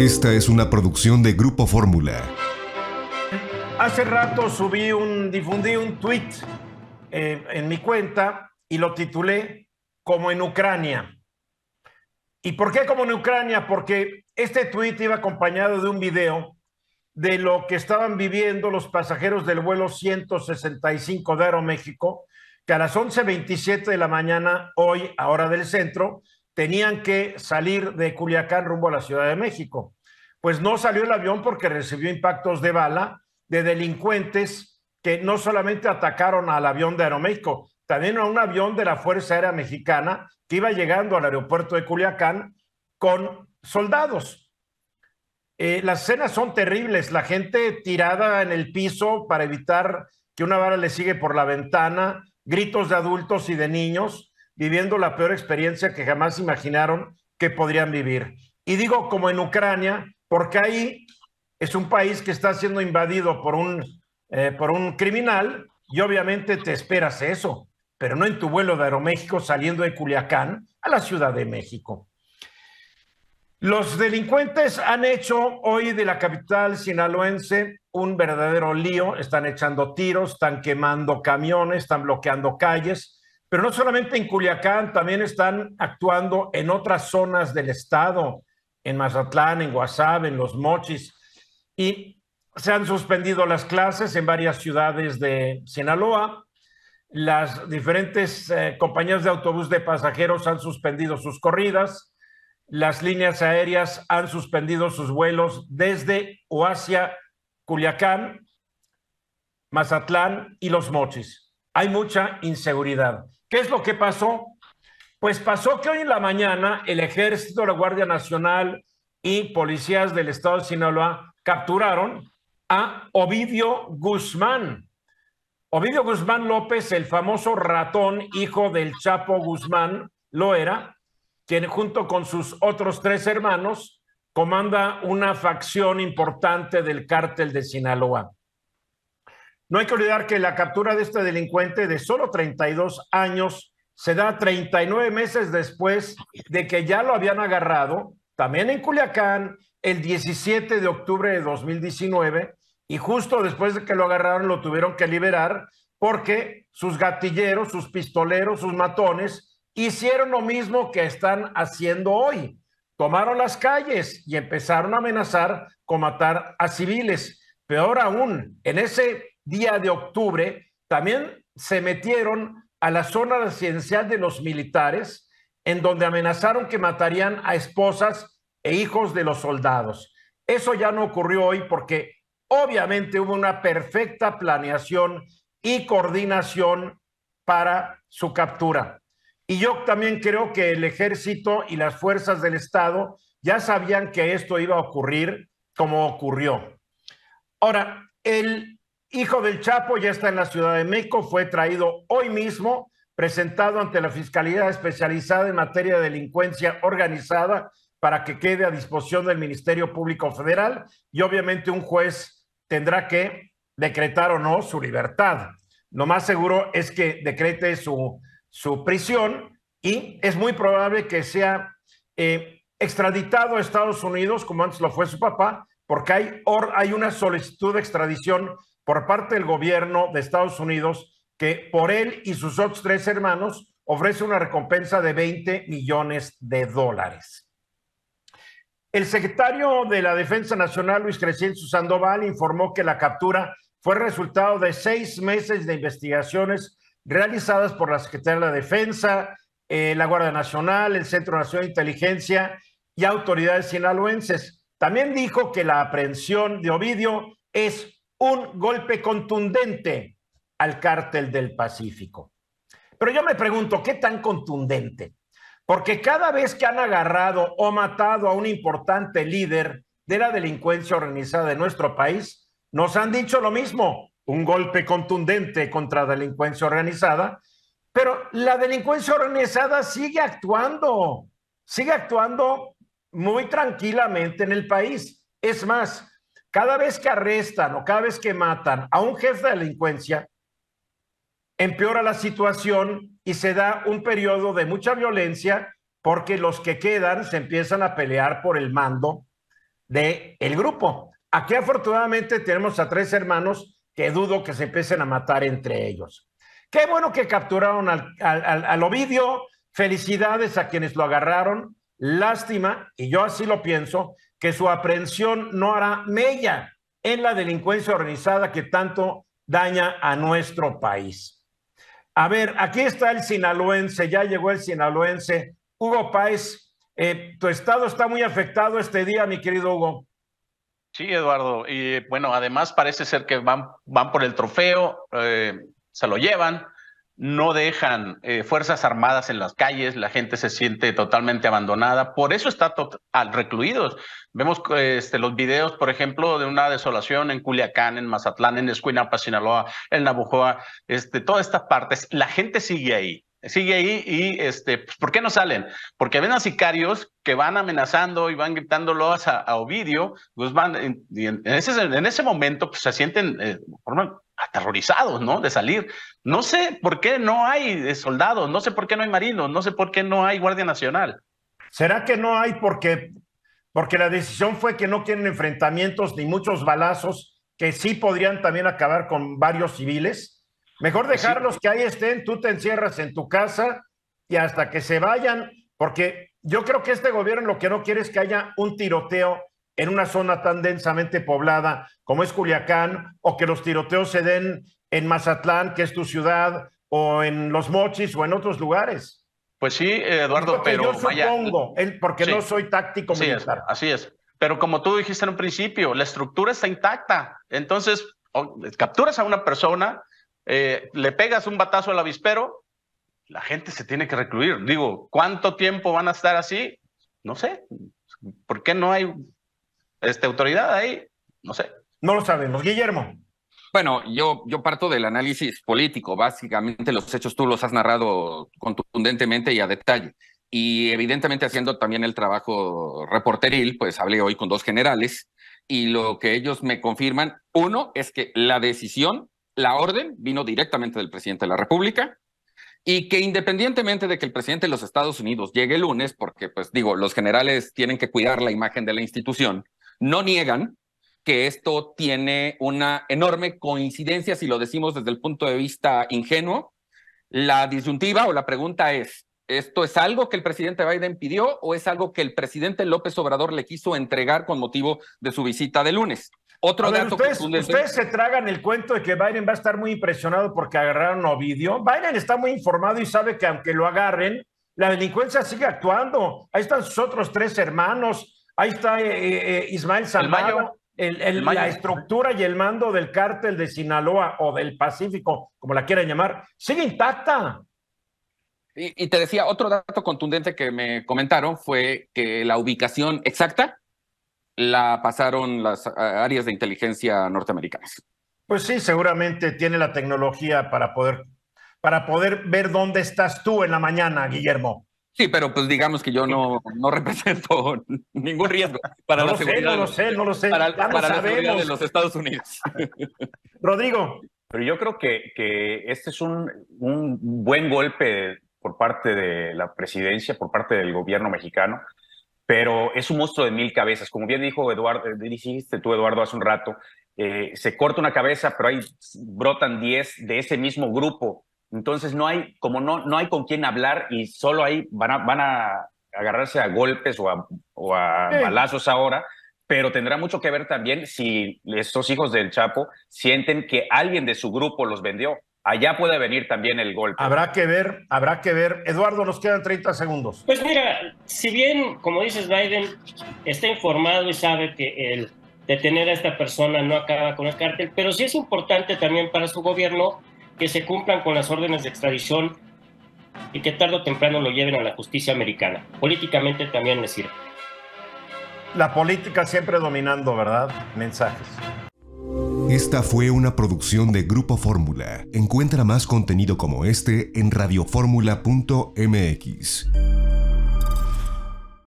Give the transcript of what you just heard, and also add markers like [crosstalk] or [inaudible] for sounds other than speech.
Esta es una producción de Grupo Fórmula. Hace rato subí un, difundí un tweet eh, en mi cuenta y lo titulé Como en Ucrania. ¿Y por qué como en Ucrania? Porque este tuit iba acompañado de un video de lo que estaban viviendo los pasajeros del vuelo 165 de Aeroméxico, que a las 11.27 de la mañana, hoy, a hora del centro, tenían que salir de Culiacán rumbo a la Ciudad de México. Pues no salió el avión porque recibió impactos de bala de delincuentes que no solamente atacaron al avión de Aeroméxico, también a un avión de la Fuerza Aérea Mexicana que iba llegando al aeropuerto de Culiacán con soldados. Eh, las escenas son terribles, la gente tirada en el piso para evitar que una bala le sigue por la ventana, gritos de adultos y de niños viviendo la peor experiencia que jamás imaginaron que podrían vivir. Y digo como en Ucrania, porque ahí es un país que está siendo invadido por un, eh, por un criminal y obviamente te esperas eso, pero no en tu vuelo de Aeroméxico saliendo de Culiacán a la Ciudad de México. Los delincuentes han hecho hoy de la capital sinaloense un verdadero lío. Están echando tiros, están quemando camiones, están bloqueando calles. Pero no solamente en Culiacán, también están actuando en otras zonas del estado, en Mazatlán, en Guasave, en Los Mochis. Y se han suspendido las clases en varias ciudades de Sinaloa. Las diferentes eh, compañías de autobús de pasajeros han suspendido sus corridas. Las líneas aéreas han suspendido sus vuelos desde o hacia Culiacán, Mazatlán y Los Mochis. Hay mucha inseguridad. ¿Qué es lo que pasó? Pues pasó que hoy en la mañana el ejército, la Guardia Nacional y policías del estado de Sinaloa capturaron a Ovidio Guzmán. Ovidio Guzmán López, el famoso ratón, hijo del Chapo Guzmán, lo era, quien junto con sus otros tres hermanos comanda una facción importante del cártel de Sinaloa. No hay que olvidar que la captura de este delincuente de solo 32 años se da 39 meses después de que ya lo habían agarrado, también en Culiacán, el 17 de octubre de 2019, y justo después de que lo agarraron lo tuvieron que liberar porque sus gatilleros, sus pistoleros, sus matones hicieron lo mismo que están haciendo hoy. Tomaron las calles y empezaron a amenazar con matar a civiles. Peor aún, en ese día de octubre, también se metieron a la zona residencial de los militares, en donde amenazaron que matarían a esposas e hijos de los soldados. Eso ya no ocurrió hoy porque obviamente hubo una perfecta planeación y coordinación para su captura. Y yo también creo que el ejército y las fuerzas del Estado ya sabían que esto iba a ocurrir como ocurrió. Ahora, el hijo del Chapo, ya está en la Ciudad de México, fue traído hoy mismo, presentado ante la Fiscalía Especializada en Materia de Delincuencia Organizada para que quede a disposición del Ministerio Público Federal y obviamente un juez tendrá que decretar o no su libertad. Lo más seguro es que decrete su, su prisión y es muy probable que sea eh, extraditado a Estados Unidos, como antes lo fue su papá, porque hay, hay una solicitud de extradición por parte del gobierno de Estados Unidos que por él y sus otros tres hermanos ofrece una recompensa de 20 millones de dólares. El secretario de la Defensa Nacional, Luis Crescencio Sandoval, informó que la captura fue resultado de seis meses de investigaciones realizadas por la Secretaría de la Defensa, eh, la Guardia Nacional, el Centro Nacional de Inteligencia y autoridades sinaloenses. También dijo que la aprehensión de Ovidio es un golpe contundente al cártel del Pacífico. Pero yo me pregunto, ¿qué tan contundente? Porque cada vez que han agarrado o matado a un importante líder de la delincuencia organizada de nuestro país, nos han dicho lo mismo, un golpe contundente contra la delincuencia organizada, pero la delincuencia organizada sigue actuando, sigue actuando muy tranquilamente en el país. Es más, cada vez que arrestan o cada vez que matan a un jefe de delincuencia, empeora la situación y se da un periodo de mucha violencia porque los que quedan se empiezan a pelear por el mando del el grupo. Aquí afortunadamente tenemos a tres hermanos que dudo que se empiecen a matar entre ellos. Qué bueno que capturaron al Ovidio, felicidades a quienes lo agarraron, Lástima, y yo así lo pienso, que su aprehensión no hará mella en la delincuencia organizada que tanto daña a nuestro país. A ver, aquí está el sinaloense, ya llegó el sinaloense. Hugo Páez, eh, tu estado está muy afectado este día, mi querido Hugo. Sí, Eduardo. Y bueno, además parece ser que van, van por el trofeo, eh, se lo llevan no dejan eh, fuerzas armadas en las calles, la gente se siente totalmente abandonada, por eso está al recluidos. Vemos este, los videos, por ejemplo, de una desolación en Culiacán, en Mazatlán, en Escuinapa, Sinaloa, en Nabujoa, este, todas estas partes, la gente sigue ahí. Sigue ahí y, este, pues, ¿por qué no salen? Porque ven a sicarios que van amenazando y van gritando a, a Ovidio, Guzmán, pues, en, ese, momento pues, se sienten, eh, aterrorizados, ¿no? De salir. No sé por qué no hay eh, soldados, no sé por qué no hay marinos, no sé por qué no hay Guardia Nacional. ¿Será que no hay porque, porque la decisión fue que no quieren enfrentamientos ni muchos balazos que sí podrían también acabar con varios civiles? Mejor pues dejarlos que ahí estén, tú te encierras en tu casa y hasta que se vayan, porque yo creo que este gobierno lo que no quiere es que haya un tiroteo en una zona tan densamente poblada como es Culiacán, o que los tiroteos se den en Mazatlán, que es tu ciudad, o en Los Mochis, o en otros lugares. Pues sí, Eduardo, pero yo supongo, porque no soy táctico militar. Así es, Pero como tú dijiste en un principio, la estructura está intacta. Entonces, capturas a una persona, eh, le pegas un batazo al avispero, la gente se tiene que recluir. Digo, ¿cuánto tiempo van a estar así? No sé. ¿Por qué no hay este, autoridad ahí, no sé. No lo sabemos. Guillermo. Bueno, yo, yo parto del análisis político. Básicamente los hechos tú los has narrado contundentemente y a detalle. Y evidentemente haciendo también el trabajo reporteril, pues hablé hoy con dos generales y lo que ellos me confirman, uno, es que la decisión, la orden, vino directamente del presidente de la República y que independientemente de que el presidente de los Estados Unidos llegue el lunes, porque pues digo, los generales tienen que cuidar la imagen de la institución, no niegan que esto tiene una enorme coincidencia, si lo decimos desde el punto de vista ingenuo. La disyuntiva o la pregunta es, ¿esto es algo que el presidente Biden pidió o es algo que el presidente López Obrador le quiso entregar con motivo de su visita de lunes? Otro ustedes, ustedes, se tragan el cuento de que Biden va a estar muy impresionado porque agarraron a Ovidio. Biden está muy informado y sabe que aunque lo agarren, la delincuencia sigue actuando. Ahí están sus otros tres hermanos, Ahí está eh, eh, eh, Ismael Salmayo, la estructura y el mando del cártel de Sinaloa o del Pacífico, como la quieran llamar, sigue intacta. Y, y te decía, otro dato contundente que me comentaron fue que la ubicación exacta la pasaron las áreas de inteligencia norteamericanas. Pues sí, seguramente tiene la tecnología para poder, para poder ver dónde estás tú en la mañana, Guillermo. Sí, pero pues digamos que yo no, no represento [laughs] ningún riesgo para no la seguridad. no lo sé, no lo sé. Para, la de los Estados Unidos. [laughs] Rodrigo. Pero yo creo que, que este es un, un, buen golpe por parte de la presidencia, por parte del gobierno mexicano, pero es un monstruo de mil cabezas. Como bien dijo Eduardo, eh, dijiste tú, Eduardo, hace un rato, eh, se corta una cabeza, pero ahí brotan diez de ese mismo grupo entonces no hay, como no, no hay con quién hablar y solo ahí van a, van a agarrarse a golpes o a, o a balazos ahora, pero tendrá mucho que ver también si estos hijos del Chapo sienten que alguien de su grupo los vendió. Allá puede venir también el golpe. Habrá que ver, habrá que ver. Eduardo, nos quedan 30 segundos. Pues mira, si bien, como dices, Biden está informado y sabe que el detener a esta persona no acaba con el cártel, pero sí es importante también para su gobierno que se cumplan con las órdenes de extradición y que tarde o temprano lo lleven a la justicia americana. Políticamente también les sirve. La política siempre dominando, ¿verdad? Mensajes. Esta fue una producción de Grupo Fórmula. Encuentra más contenido como este en radioformula.mx.